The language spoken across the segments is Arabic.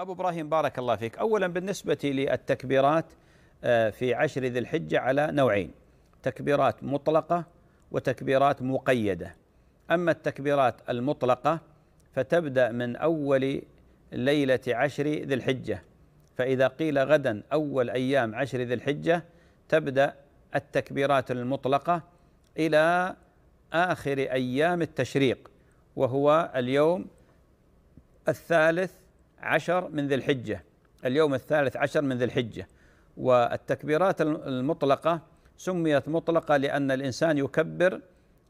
أبو إبراهيم بارك الله فيك أولا بالنسبة للتكبيرات آه، في عشر ذي الحجة على نوعين تكبيرات مطلقة وتكبيرات مقيدة أما التكبيرات المطلقة فتبدأ من أول ليلة عشر ذي الحجة فإذا قيل غدا أول أيام عشر ذي الحجة تبدأ التكبيرات المطلقة إلى آخر أيام التشريق وهو اليوم الثالث عشر من ذي الحجة اليوم الثالث عشر من ذي الحجة والتكبيرات المطلقة سميت مطلقة لأن الإنسان يكبر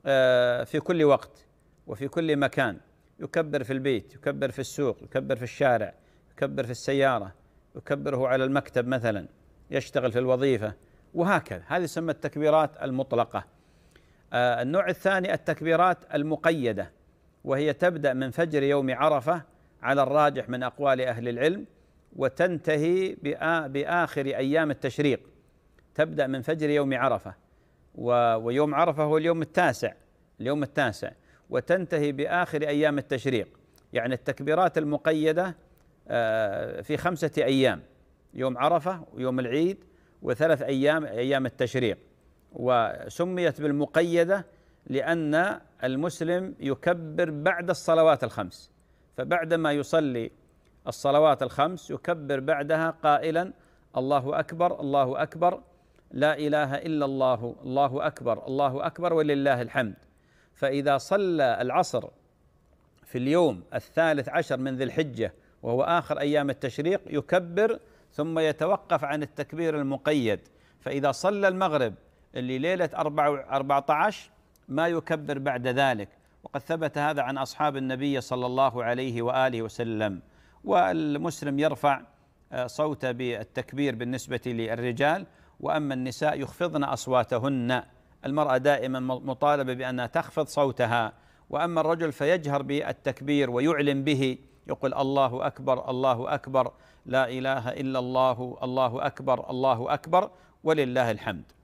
آه، في كل وقت وفي كل مكان يكبر في البيت يكبر في السوق يكبر في الشارع يكبر في السيارة يكبره على المكتب مثلا يشتغل في الوظيفة وهكذا هذه تسمى التكبيرات المطلقة آه، النوع الثاني التكبيرات المقيدة وهي تبدأ من فجر يوم عرفة على الراجح من اقوال اهل العلم وتنتهي باخر ايام التشريق تبدا من فجر يوم عرفه ويوم عرفه هو اليوم التاسع اليوم التاسع وتنتهي باخر ايام التشريق يعني التكبيرات المقيده آه، في خمسه ايام يوم عرفه ويوم العيد وثلاث ايام ايام التشريق وسميت بالمقيده لان المسلم يكبر بعد الصلوات الخمس فبعدما يصلي الصلوات الخمس يكبر بعدها قائلا الله اكبر الله اكبر لا اله الا الله الله اكبر الله اكبر ولله الحمد فاذا صلى العصر في اليوم الثالث عشر من ذي الحجه وهو اخر ايام التشريق يكبر ثم يتوقف عن التكبير المقيد فاذا صلى المغرب اللي ليله 14 ما يكبر بعد ذلك وقد ثبت هذا عن أصحاب النبي صلى الله عليه وآله وسلم والمسلم يرفع آه، صوته بالتكبير بالنسبة للرجال وأما النساء يخفضن أصواتهن المرأة دائما مطالبة بأنها تخفض صوتها وأما الرجل فيجهر بالتكبير ويعلم به يقول الله أكبر الله أكبر لا إله إلا الله الله أكبر الله أكبر ولله الحمد